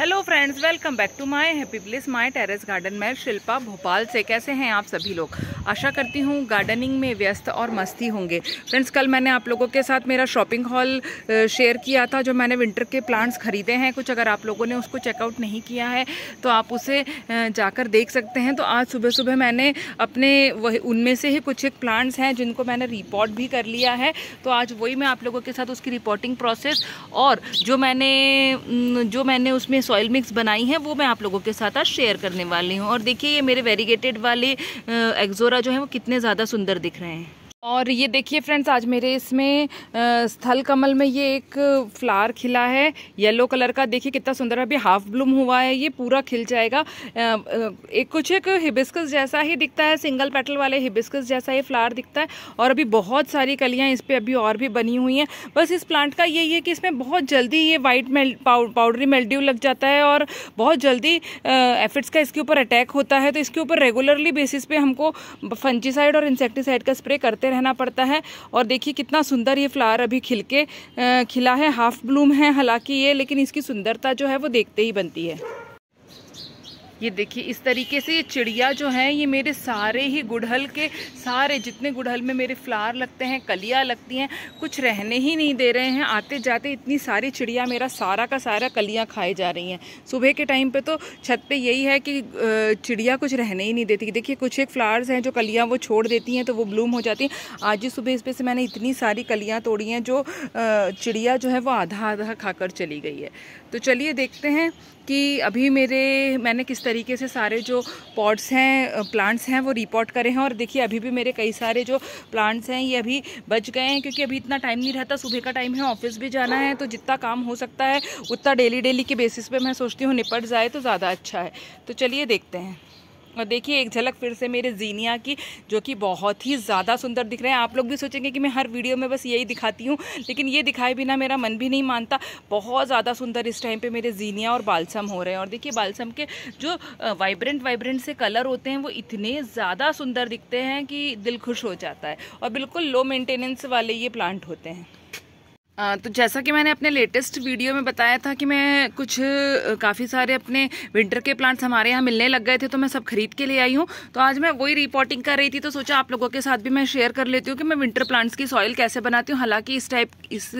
hello friends welcome back to my happy place my terrace garden मैं शिल्पा भोपाल से कैसे हैं आप सभी लोग आशा करती हूँ गार्डनिंग में व्यस्त और मस्ती होंगे फ्रेंड्स कल मैंने आप लोगों के साथ मेरा शॉपिंग हॉल शेयर किया था जो मैंने विंटर के प्लांट्स खरीदे हैं कुछ अगर आप लोगों ने उसको चेकआउट नहीं किया है तो आप उसे जाकर देख सकते हैं तो आज सुबह सुबह मैंने अपने वही उनमें से ही कुछ एक प्लांट्स हैं जिनको मैंने रिपोर्ट भी कर लिया है तो आज वही मैं आप लोगों के साथ उसकी रिपोर्टिंग प्रोसेस और जो मैंने जो मैंने उसमें सॉइल मिक्स बनाई है वो मैं आप लोगों के साथ आज शेयर करने वाली हूँ और देखिए ये मेरे वेरीगेटेड वाले एग्जोरा जो है वो कितने ज़्यादा सुंदर दिख रहे हैं और ये देखिए फ्रेंड्स आज मेरे इसमें स्थल कमल में ये एक फ्लावर खिला है येलो कलर का देखिए कितना सुंदर अभी हाफ ब्लूम हुआ है ये पूरा खिल जाएगा एक कुछ एक हिबिस्कस जैसा ही दिखता है सिंगल पेटल वाले हिबिस्कस जैसा ये फ्लावर दिखता है और अभी बहुत सारी कलियाँ इस पर अभी और भी बनी हुई हैं बस इस प्लांट का यही है कि इसमें बहुत जल्दी ये वाइट मेल पाउडरी मेल्ड्यू लग जाता है और बहुत जल्दी एफिड्स का इसके ऊपर अटैक होता है तो इसके ऊपर रेगुलरली बेसिस पे हमको फंजीसाइड और इंसेक्टिसाइड का स्प्रे करते हैं रहना पड़ता है और देखिए कितना सुंदर ये फ्लावर अभी खिल के खिला है हाफ ब्लूम है हालांकि ये लेकिन इसकी सुंदरता जो है वो देखते ही बनती है ये देखिए इस तरीके से ये चिड़िया जो है ये मेरे सारे ही गुड़हल के सारे जितने गुड़हल में मेरे फ्लावर लगते हैं कलियाँ लगती हैं कुछ रहने ही नहीं दे रहे हैं आते जाते इतनी सारी चिड़िया मेरा सारा का सारा कलियाँ खाए जा रही हैं सुबह के टाइम पर तो छत पर यही है कि चिड़िया कुछ रहने ही नहीं देती देखिए कुछ एक फ्लावर्स हैं जो कलियाँ वो छोड़ देती हैं तो वो ब्लूम हो जाती हैं आज ही सुबह इस पर से मैंने इतनी सारी कलियाँ तोड़ी हैं जो चिड़िया जो है वो आधा आधा खाकर चली गई है तो चलिए देखते हैं कि अभी मेरे मैंने किस तरह तरीके से सारे जो पॉट्स हैं प्लांट्स हैं वो रिपोर्ट करे हैं और देखिए अभी भी मेरे कई सारे जो प्लांट्स हैं ये अभी बच गए हैं क्योंकि अभी इतना टाइम नहीं रहता सुबह का टाइम है ऑफिस भी जाना है तो जितना काम हो सकता है उतना डेली डेली के बेसिस पर मैं सोचती हूँ निपट जाए तो ज़्यादा अच्छा है तो चलिए देखते हैं और देखिए एक झलक फिर से मेरे जीनिया की जो कि बहुत ही ज़्यादा सुंदर दिख रहे हैं आप लोग भी सोचेंगे कि मैं हर वीडियो में बस यही दिखाती हूँ लेकिन ये दिखाए बिना मेरा मन भी नहीं मानता बहुत ज़्यादा सुंदर इस टाइम पे मेरे जीनिया और बालसम हो रहे हैं और देखिए बालसम के जो वाइब्रेंट वाइब्रेंट से कलर होते हैं वो इतने ज़्यादा सुंदर दिखते हैं कि दिल खुश हो जाता है और बिल्कुल लो मेंटेनेंस वाले ये प्लांट होते हैं तो जैसा कि मैंने अपने लेटेस्ट वीडियो में बताया था कि मैं कुछ काफ़ी सारे अपने विंटर के प्लांट्स हमारे यहाँ मिलने लग गए थे तो मैं सब खरीद के ले आई हूँ तो आज मैं वही रिपोर्टिंग कर रही थी तो सोचा आप लोगों के साथ भी मैं शेयर कर लेती हूँ कि मैं विंटर प्लांट्स की सॉइल कैसे बनाती हूँ हालाँकि इस टाइप इस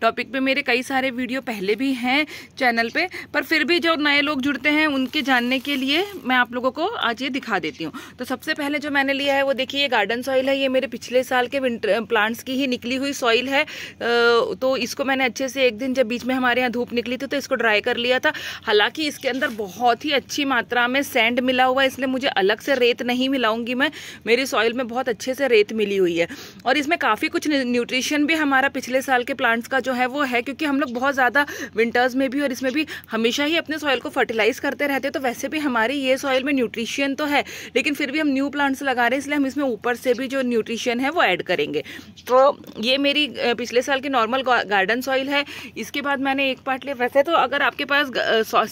टॉपिक पर मेरे कई सारे वीडियो पहले भी हैं चैनल पर पर फिर भी जो नए लोग जुड़ते हैं उनके जानने के लिए मैं आप लोगों को आज ये दिखा देती हूँ तो सबसे पहले जो मैंने लिया है वो देखिए ये गार्डन सॉइल है ये मेरे पिछले साल के विंटर प्लांट्स की ही निकली हुई सॉइल है तो तो इसको मैंने अच्छे से एक दिन जब बीच में हमारे यहाँ धूप निकली थी तो इसको ड्राई कर लिया था हालांकि इसके अंदर बहुत ही अच्छी मात्रा में सैंड मिला हुआ है इसलिए मुझे अलग से रेत नहीं मिलाऊंगी मैं मेरी सॉइल में बहुत अच्छे से रेत मिली हुई है और इसमें काफ़ी कुछ न्यूट्रिशन भी हमारा पिछले साल के प्लांट्स का जो है वो है क्योंकि हम लोग बहुत ज़्यादा विंटर्स में भी और इसमें भी हमेशा ही अपने सॉइल को फर्टिलाइज़ करते रहते हैं तो वैसे भी हमारी ये सॉइल में न्यूट्रिशन तो है लेकिन फिर भी हम न्यू प्लांट्स लगा रहे हैं इसलिए हम इसमें ऊपर से भी जो न्यूट्रिशन है वो ऐड करेंगे तो ये मेरी पिछले साल की नॉर्मल गार्डन सॉइल है इसके बाद मैंने एक पार्ट लिया वैसे तो अगर आपके पास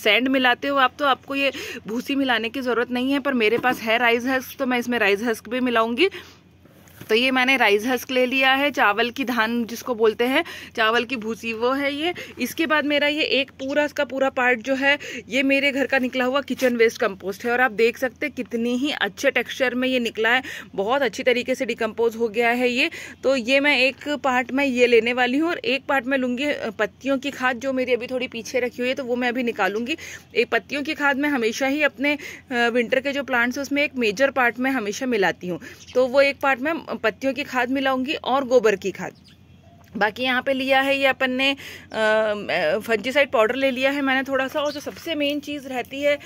सैंड मिलाते हो आप तो आपको ये भूसी मिलाने की ज़रूरत नहीं है पर मेरे पास है राइस हस्क तो मैं इसमें राइस हस्क भी मिलाऊंगी तो ये मैंने राइस हस्क ले लिया है चावल की धान जिसको बोलते हैं चावल की भूसी वो है ये इसके बाद मेरा ये एक पूरा इसका पूरा पार्ट जो है ये मेरे घर का निकला हुआ किचन वेस्ट कंपोस्ट है और आप देख सकते हैं कितनी ही अच्छे टेक्स्चर में ये निकला है बहुत अच्छी तरीके से डिकम्पोज हो गया है ये तो ये मैं एक पार्ट में ये लेने वाली हूँ और एक पार्ट में लूँगी पत्तियों की खाद जो मेरी अभी थोड़ी पीछे रखी हुई है तो वो मैं अभी निकालूंगी एक पत्तियों की खाद मैं हमेशा ही अपने विंटर के जो प्लांट्स हैं उसमें एक मेजर पार्ट में हमेशा मिलाती हूँ तो वो एक पार्ट में पत्तियों की खाद मिलाऊंगी और गोबर की खाद बाकी यहाँ पे लिया है ये अपन ने फंजीसाइड पाउडर ले लिया है मैंने थोड़ा सा और जो सबसे मेन चीज़ रहती है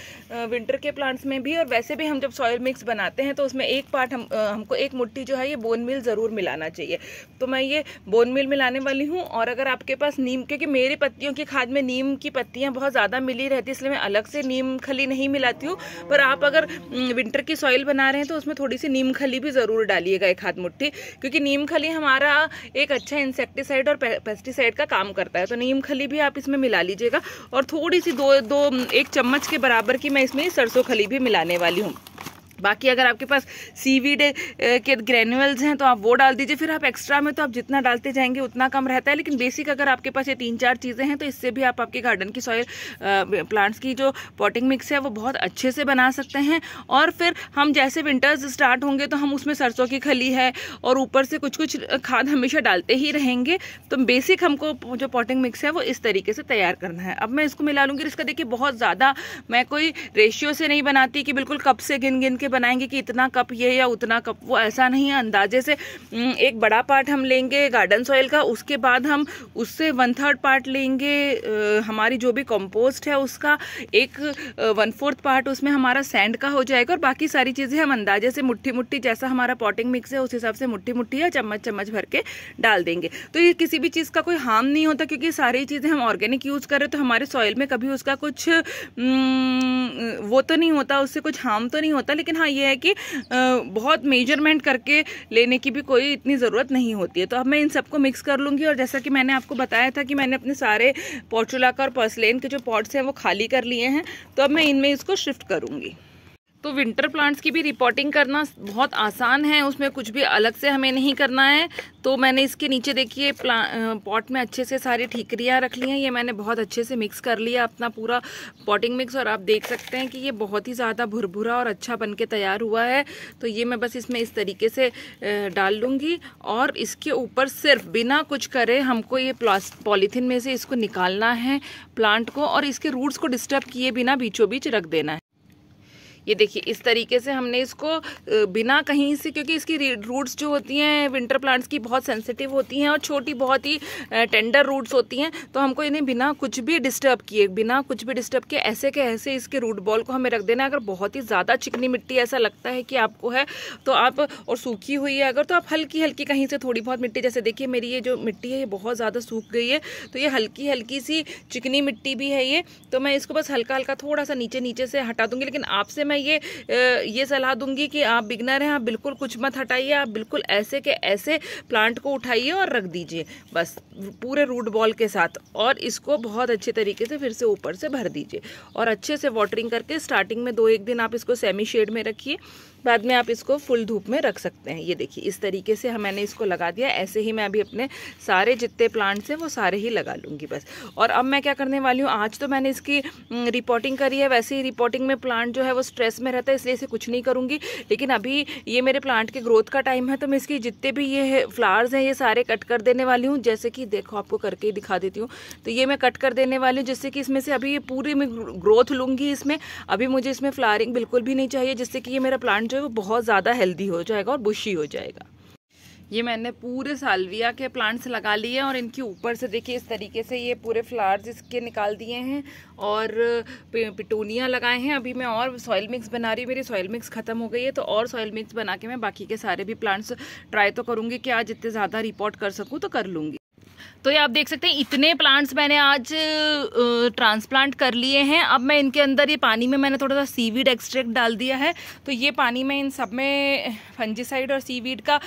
विंटर के प्लांट्स में भी और वैसे भी हम जब सॉयल मिक्स बनाते हैं तो उसमें एक पार्ट हम हमको एक मुट्ठी जो है ये बोन मिल ज़रूर मिलाना चाहिए तो मैं ये बोन मिल मिलाने वाली हूँ और अगर आपके पास नीम क्योंकि मेरी पत्तियों की खाद में नीम की पत्तियाँ बहुत ज़्यादा मिली रहती इसलिए मैं अलग से नीम खली नहीं मिलाती हूँ पर आप अगर विंटर की सॉइल बना रहे हैं तो उसमें थोड़ी सी नीम खली भी ज़रूर डालिएगा एक हाथ मुठ्ठी क्योंकि नीम खली हमारा एक अच्छा इंसेक्ट इंसेक्टिसाइड और पेस्टिसाइड का काम करता है तो नीम खली भी आप इसमें मिला लीजिएगा और थोड़ी सी दो दो एक चम्मच के बराबर की मैं इसमें सरसों खली भी मिलाने वाली हूँ बाकी अगर आपके पास सीवीड के ग्रेन्यूल्स हैं तो आप वो डाल दीजिए फिर आप एक्स्ट्रा में तो आप जितना डालते जाएंगे उतना कम रहता है लेकिन बेसिक अगर आपके पास ये तीन चार चीज़ें हैं तो इससे भी आप आपके गार्डन की सॉयल प्लांट्स की जो पॉटिंग मिक्स है वो बहुत अच्छे से बना सकते हैं और फिर हम जैसे विंटर्स स्टार्ट होंगे तो हम उसमें सरसों की खली है और ऊपर से कुछ कुछ खाद हमेशा डालते ही रहेंगे तो बेसिक हमको जो पॉटिंग मिक्स है वो इस तरीके से तैयार करना है अब मैं इसको मिला लूँगी इसका देखिए बहुत ज़्यादा मैं कोई रेशियो से नहीं बनाती कि बिल्कुल कब से गिन गिन के बनाएंगे कि इतना कप ये या उतना कप वो ऐसा नहीं है अंदाजे से एक बड़ा पार्ट हम लेंगे गार्डन सॉइल का उसके बाद हम उससे वन थर्ड पार्ट लेंगे हमारी जो भी कंपोस्ट है उसका एक वन फोर्थ पार्ट उसमें हमारा सैंड का हो जाएगा और बाकी सारी चीज़ें हम अंदाजे से मुट्ठी मुट्ठी जैसा हमारा पॉटिंग मिक्स है उस हिसाब से मुट्ठी मुट्ठी या चम्मच चम्मच भर के डाल देंगे तो ये किसी भी चीज़ का कोई हार्म नहीं होता क्योंकि सारी चीज़ें हम ऑर्गेनिक यूज़ कर रहे तो हमारे सॉइल में कभी उसका कुछ वो तो नहीं होता उससे कुछ हार्म तो नहीं होता लेकिन लेकिन हाँ ये है कि बहुत मेजरमेंट करके लेने की भी कोई इतनी ज़रूरत नहीं होती है तो अब मैं इन सबको मिक्स कर लूँगी और जैसा कि मैंने आपको बताया था कि मैंने अपने सारे पोर्चुला और पर्सलेन के जो पॉट्स हैं वो खाली कर लिए हैं तो अब मैं इनमें इसको शिफ्ट करूँगी तो विंटर प्लांट्स की भी रिपोर्टिंग करना बहुत आसान है उसमें कुछ भी अलग से हमें नहीं करना है तो मैंने इसके नीचे देखिए पॉट में अच्छे से सारी ठीकरियाँ रख ली हैं ये मैंने बहुत अच्छे से मिक्स कर लिया अपना पूरा पॉटिंग मिक्स और आप देख सकते हैं कि ये बहुत ही ज़्यादा भुरभुरा और अच्छा बन के तैयार हुआ है तो ये मैं बस इसमें इस तरीके से डाल लूँगी और इसके ऊपर सिर्फ बिना कुछ करे हमको ये पॉलीथीन में से इसको निकालना है प्लांट को और इसके रूट्स को डिस्टर्ब किए बिना बीचों बीच रख देना है ये देखिए इस तरीके से हमने इसको बिना कहीं से क्योंकि इसकी रूट्स जो होती हैं विंटर प्लांट्स की बहुत सेंसिटिव होती हैं और छोटी बहुत ही टेंडर रूट्स होती हैं तो हमको इन्हें बिना कुछ भी डिस्टर्ब किए बिना कुछ भी डिस्टर्ब किए ऐसे के ऐसे इसके रूट बॉल को हमें रख देना अगर बहुत ही ज़्यादा चिकनी मिट्टी ऐसा लगता है कि आपको है तो आप और सूखी हुई है अगर तो आप हल्की हल्की कहीं से थोड़ी बहुत मिट्टी जैसे देखिए मेरी ये जो मिट्टी है ये बहुत ज़्यादा सूख गई है तो ये हल्की हल्की सी चिकनी मिट्टी भी है ये तो मैं इसको बस हल्का हल्का थोड़ा सा नीचे नीचे से हटा दूँगी लेकिन आपसे मैं ये ये सलाह दूंगी कि आप बिगनर हैं आप बिल्कुल कुछ मत हटाइए आप बिल्कुल ऐसे के ऐसे प्लांट को उठाइए और रख दीजिए बस पूरे रूट बॉल के साथ और इसको बहुत अच्छे तरीके से फिर से ऊपर से भर दीजिए और अच्छे से वाटरिंग करके स्टार्टिंग में दो एक दिन आप इसको सेमी शेड में रखिए बाद में आप इसको फुल धूप में रख सकते हैं ये देखिए इस तरीके से मैंने इसको लगा दिया ऐसे ही मैं अभी अपने सारे जितने प्लांट्स हैं वो सारे ही लगा लूँगी बस और अब मैं क्या करने वाली हूँ आज तो मैंने इसकी रिपोर्टिंग करी है वैसे ही रिपोर्टिंग में प्लांट जो है वो स्ट्रेस में रहता है इसलिए इसे कुछ नहीं करूँगी लेकिन अभी ये मेरे प्लांट के ग्रोथ का टाइम है तो मैं इसकी जितने भी ये फ्लावर्स हैं ये सारे कट कर देने वाली हूँ जैसे कि देखो आपको करके ही दिखा देती हूँ तो ये मैं कट कर देने वाली हूँ जिससे कि इसमें से अभी ये पूरी मैं ग्रोथ लूँगी इसमें अभी मुझे इसमें फ्लारिंग बिल्कुल भी नहीं चाहिए जिससे कि ये मेरा प्लांट जो है वो बहुत ज़्यादा हेल्दी हो जाएगा और बुशी हो जाएगा ये मैंने पूरे सालविया के प्लांट्स लगा लिए हैं और इनके ऊपर से देखिए इस तरीके से ये पूरे फ्लावर्स इसके निकाल दिए हैं और पिटोनिया लगाए हैं अभी मैं और सॉइल मिक्स बना रही हूँ मेरी सॉइल मिक्स ख़त्म हो गई है तो और सॉइल मिक्स बना के मैं बाकी के सारे भी प्लांट्स ट्राई तो करूँगी कि आज इतने ज़्यादा रिपोर्ट कर सकूँ तो कर लूँगी तो ये आप देख सकते हैं इतने प्लांट्स मैंने आज ट्रांसप्लांट कर लिए हैं अब मैं इनके अंदर ये पानी में मैंने थोड़ा सा सीवीड एक्सट्रैक्ट डाल दिया है तो ये पानी में इन सब में फंजीसाइड और सीवीड का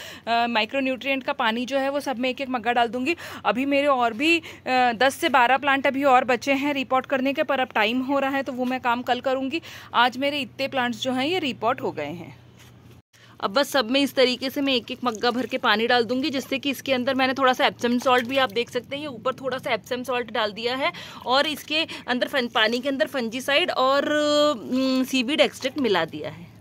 माइक्रोन्यूट्रिएंट का पानी जो है वो सब में एक एक मग्गा डाल दूंगी अभी मेरे और भी दस से बारह प्लांट अभी और बचे हैं रिपोर्ट करने के पर अब टाइम हो रहा है तो वो मैं काम कल करूँगी आज मेरे इतने प्लांट्स जो हैं ये रिपोर्ट हो गए हैं अब बस सब में इस तरीके से मैं एक एक मग्गा भर के पानी डाल दूंगी जिससे कि इसके अंदर मैंने थोड़ा सा एप्सम सॉल्ट भी आप देख सकते हैं ये ऊपर थोड़ा सा एप्सम सॉल्ट डाल दिया है और इसके अंदर फन, पानी के अंदर फंजीसाइड और सीबीड हम्म, एक्सट्रैक्ट मिला दिया है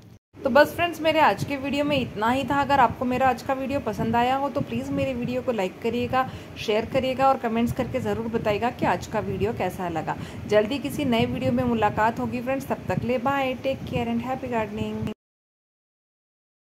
तो बस फ्रेंड्स मेरे आज के वीडियो में इतना ही था अगर आपको मेरा आज का वीडियो पसंद आया हो तो प्लीज़ मेरे वीडियो को लाइक करिएगा शेयर करिएगा और कमेंट्स करके ज़रूर बताइएगा कि आज का वीडियो कैसा लगा जल्दी किसी नए वीडियो में मुलाकात होगी फ्रेंड्स तब तक ले bye take care and happy gardening